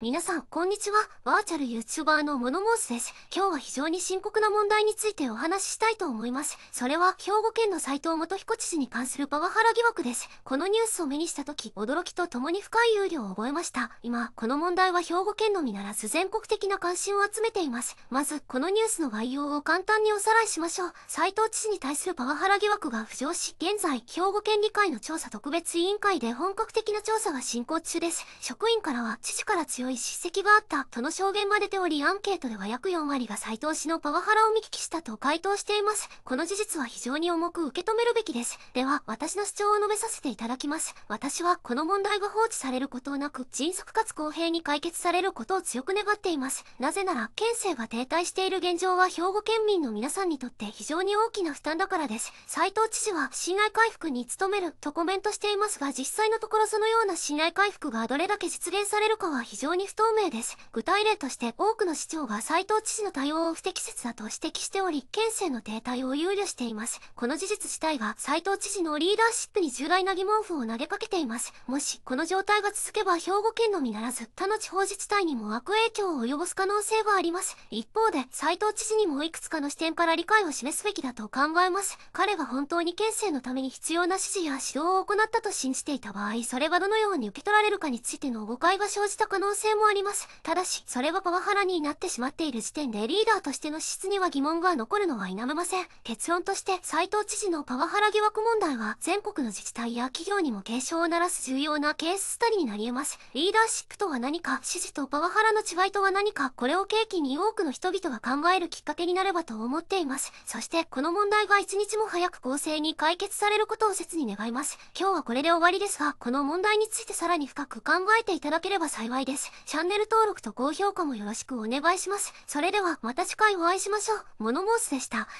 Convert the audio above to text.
皆さん、こんにちは。バーチャル YouTuber のモノモースです。今日は非常に深刻な問題についてお話ししたいと思います。それは、兵庫県の斎藤元彦知事に関するパワハラ疑惑です。このニュースを目にした時、驚きと共に深い憂慮を覚えました。今、この問題は兵庫県のみならず全国的な関心を集めています。まず、このニュースの概要を簡単におさらいしましょう。斎藤知事に対するパワハラ疑惑が浮上し、現在、兵庫県議会の調査特別委員会で本格的な調査が進行中です。職員からは、知事から強い強い叱責があった。との証言が出ており、アンケートでは約4割が斎藤氏のパワハラを見聞きしたと回答しています。この事実は非常に重く受け止めるべきです。では、私の主張を述べさせていただきます。私は、この問題が放置されることなく、迅速かつ公平に解決されることを強く願っています。なぜなら、県政が停滞している現状は兵庫県民の皆さんにとって非常に大きな負担だからです。斎藤知事は、信頼回復に努めるとコメントしていますが、実際のところそのような信頼回復がどれだけ実現されるかは非常にに不透明です。具体例として多くの市長が斎藤知事の対応を不適切だと指摘しており、県政の停滞を憂慮しています。この事実自体が斎藤知事のリーダーシップに重大な疑問符を投げかけています。もし、この状態が続けば兵庫県のみならず、他の地方自治体にも悪影響を及ぼす可能性があります。一方で、斎藤知事にもいくつかの視点から理解を示すべきだと考えます。彼が本当に県政のために必要な指示や指導を行ったと信じていた場合、それがどのように受け取られるかについての誤解が生じた可能性性もあります。ただし、それはパワハラになってしまっている時点でリーダーとしての資質には疑問が残るのは否めません。結論として、斎藤知事のパワハラ疑惑問題は、全国の自治体や企業にも警鐘を鳴らす重要なケーススタディになり得ます。リーダーシップとは何か、指示とパワハラの違いとは何か、これを契機に多くの人々が考えるきっかけになればと思っています。そして、この問題が一日も早く公正に解決されることを切に願います。今日はこれで終わりですが、この問題についてさらに深く考えていただければ幸いです。チャンネル登録と高評価もよろしくお願いします。それではまた次回お会いしましょう。モノモースでした。